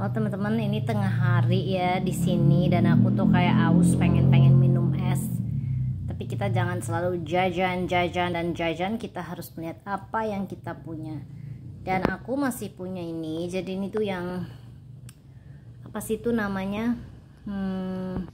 Oh teman-teman ini tengah hari ya di sini dan aku tuh kayak aus pengen-pengen minum es. Tapi kita jangan selalu jajan, jajan dan jajan. Kita harus melihat apa yang kita punya. Dan aku masih punya ini. Jadi ini tuh yang apa sih itu namanya? Hmm.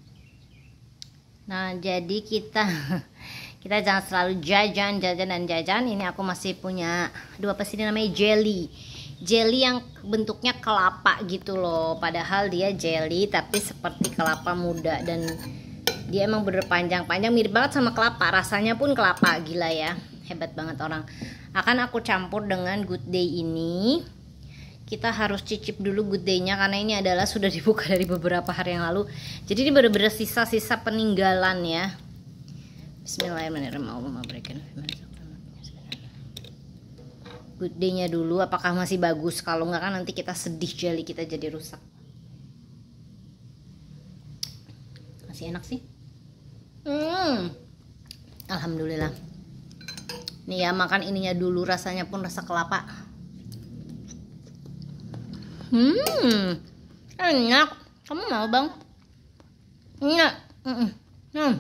Nah jadi kita kita jangan selalu jajan, jajan dan jajan. Ini aku masih punya dua pasti namanya jelly jelly yang bentuknya kelapa gitu loh padahal dia jelly tapi seperti kelapa muda dan dia emang bener panjang-panjang mirip banget sama kelapa rasanya pun kelapa gila ya hebat banget orang akan aku campur dengan good day ini kita harus cicip dulu good day-nya karena ini adalah sudah dibuka dari beberapa hari yang lalu jadi ini bener-bener sisa-sisa peninggalan ya Bismillahirrahmanirrahim good day-nya dulu apakah masih bagus kalau nggak kan nanti kita sedih jelly kita jadi rusak masih enak sih hmm alhamdulillah nih ya makan ininya dulu rasanya pun rasa kelapa hmm enak kamu mau bang enggak hmm hmm.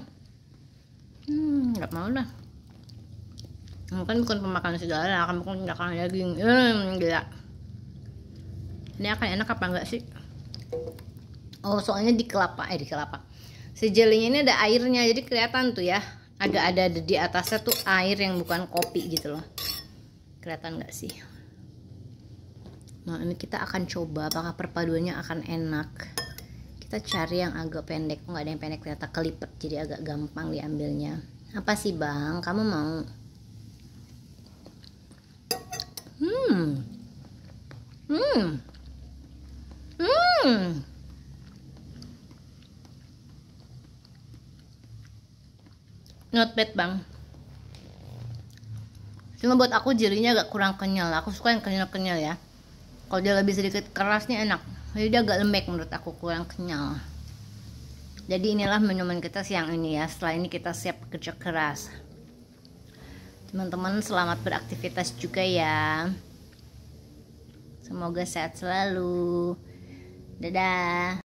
hmm, mau lah mungkin bukan pemakan segala kamu kan makan daging hmm, gila ini akan enak apa enggak sih oh soalnya di kelapa eh di kelapa si jelinya ini ada airnya jadi kelihatan tuh ya agak ada di atasnya tuh air yang bukan kopi gitu loh kelihatan enggak sih nah ini kita akan coba apakah perpaduannya akan enak kita cari yang agak pendek nggak oh, ada yang pendek ternyata kelipet jadi agak gampang diambilnya apa sih bang kamu mau Hmm. Not bad bang. Cuma buat aku jirinya agak kurang kenyal. Aku suka yang kenyal-kenyal ya. Kalau dia lebih sedikit kerasnya enak. Jadi dia agak lembek menurut aku kurang kenyal. Jadi inilah minuman kita siang ini ya. Setelah ini kita siap kerja keras. Teman-teman selamat beraktivitas juga ya. Semoga sehat selalu. Dadah.